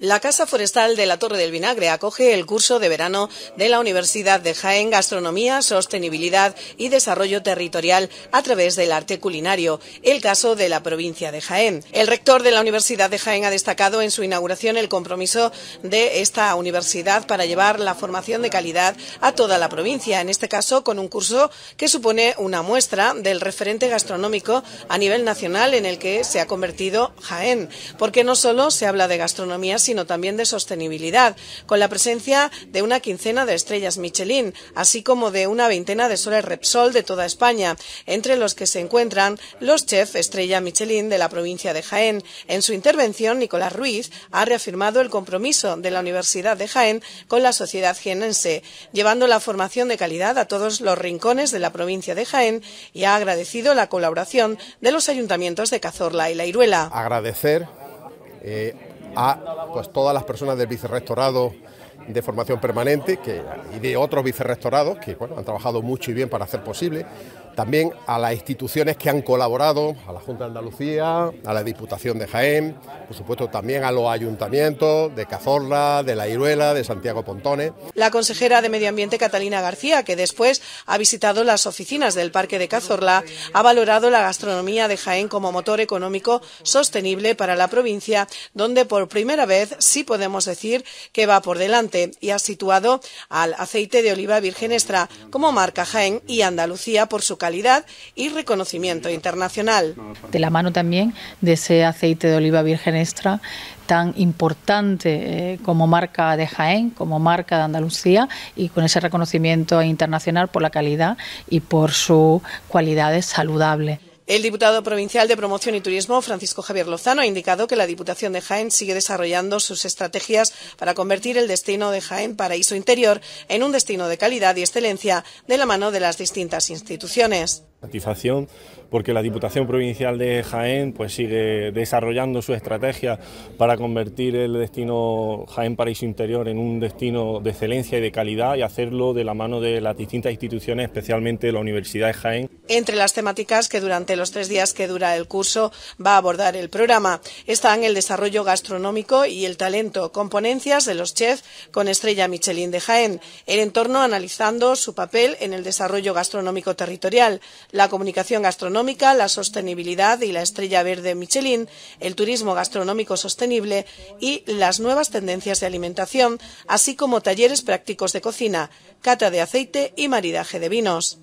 La Casa Forestal de la Torre del Vinagre acoge el curso de verano de la Universidad de Jaén Gastronomía, Sostenibilidad y Desarrollo Territorial a través del arte culinario, el caso de la provincia de Jaén. El rector de la Universidad de Jaén ha destacado en su inauguración el compromiso de esta universidad para llevar la formación de calidad a toda la provincia, en este caso con un curso que supone una muestra del referente gastronómico a nivel nacional en el que se ha convertido Jaén, porque no solo se habla de gastronomía, sino también de sostenibilidad, con la presencia de una quincena de estrellas Michelin, así como de una veintena de soles Repsol de toda España, entre los que se encuentran los chefs estrella Michelin de la provincia de Jaén. En su intervención, Nicolás Ruiz ha reafirmado el compromiso de la Universidad de Jaén con la sociedad jienense, llevando la formación de calidad a todos los rincones de la provincia de Jaén y ha agradecido la colaboración de los ayuntamientos de Cazorla y La Iruela. Agradecer eh, a pues, todas las personas del vicerrectorado de formación permanente y de otros vicerrectorados que han trabajado mucho y bien para hacer posible. También a las instituciones que han colaborado, a la Junta de Andalucía, a la Diputación de Jaén, por supuesto también a los ayuntamientos de Cazorla, de La Iruela, de Santiago Pontones. La consejera de Medio Ambiente Catalina García, que después ha visitado las oficinas del Parque de Cazorla, ha valorado la gastronomía de Jaén como motor económico sostenible para la provincia, donde por primera vez sí podemos decir que va por delante y ha situado al aceite de oliva virgen extra como marca Jaén y Andalucía por su calidad y reconocimiento internacional. De la mano también de ese aceite de oliva virgen extra tan importante eh, como marca de Jaén, como marca de Andalucía y con ese reconocimiento internacional por la calidad y por sus cualidades saludables. El diputado provincial de Promoción y Turismo, Francisco Javier Lozano, ha indicado que la Diputación de Jaén sigue desarrollando sus estrategias para convertir el destino de Jaén Paraíso Interior en un destino de calidad y excelencia de la mano de las distintas instituciones. Satisfacción porque la Diputación Provincial de Jaén pues sigue desarrollando su estrategia para convertir el destino Jaén Paraíso Interior en un destino de excelencia y de calidad y hacerlo de la mano de las distintas instituciones, especialmente la Universidad de Jaén. Entre las temáticas que durante los tres días que dura el curso va a abordar el programa están el desarrollo gastronómico y el talento, ...componencias de los chefs con estrella Michelin de Jaén, el entorno analizando su papel en el desarrollo gastronómico territorial, la comunicación gastronómica, la sostenibilidad y la estrella verde Michelin, el turismo gastronómico sostenible y las nuevas tendencias de alimentación, así como talleres prácticos de cocina, cata de aceite y maridaje de vinos.